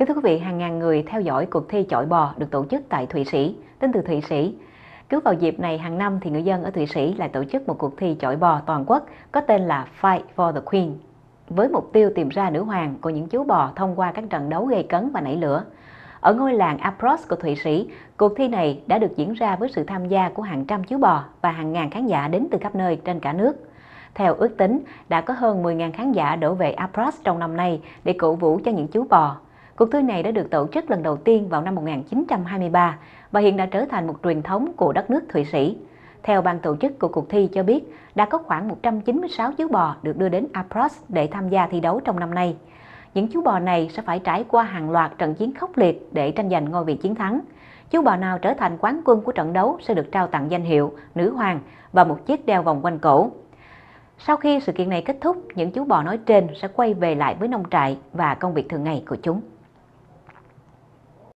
Kính thưa quý vị, hàng ngàn người theo dõi cuộc thi chọi bò được tổ chức tại Thụy Sĩ, đến từ Thụy Sĩ. Cứ vào dịp này hàng năm thì người dân ở Thụy Sĩ lại tổ chức một cuộc thi chọi bò toàn quốc có tên là Fight for the Queen. Với mục tiêu tìm ra nữ hoàng của những chú bò thông qua các trận đấu gây cấn và nảy lửa. Ở ngôi làng Apros của Thụy Sĩ, cuộc thi này đã được diễn ra với sự tham gia của hàng trăm chú bò và hàng ngàn khán giả đến từ khắp nơi trên cả nước. Theo ước tính, đã có hơn 10.000 khán giả đổ về Apros trong năm nay để cổ vũ cho những chú bò. Cuộc thi này đã được tổ chức lần đầu tiên vào năm 1923 và hiện đã trở thành một truyền thống của đất nước Thụy Sĩ. Theo ban tổ chức của cuộc thi cho biết, đã có khoảng 196 chú bò được đưa đến Apros để tham gia thi đấu trong năm nay. Những chú bò này sẽ phải trải qua hàng loạt trận chiến khốc liệt để tranh giành ngôi vị chiến thắng. Chú bò nào trở thành quán quân của trận đấu sẽ được trao tặng danh hiệu Nữ Hoàng và một chiếc đeo vòng quanh cổ. Sau khi sự kiện này kết thúc, những chú bò nói trên sẽ quay về lại với nông trại và công việc thường ngày của chúng.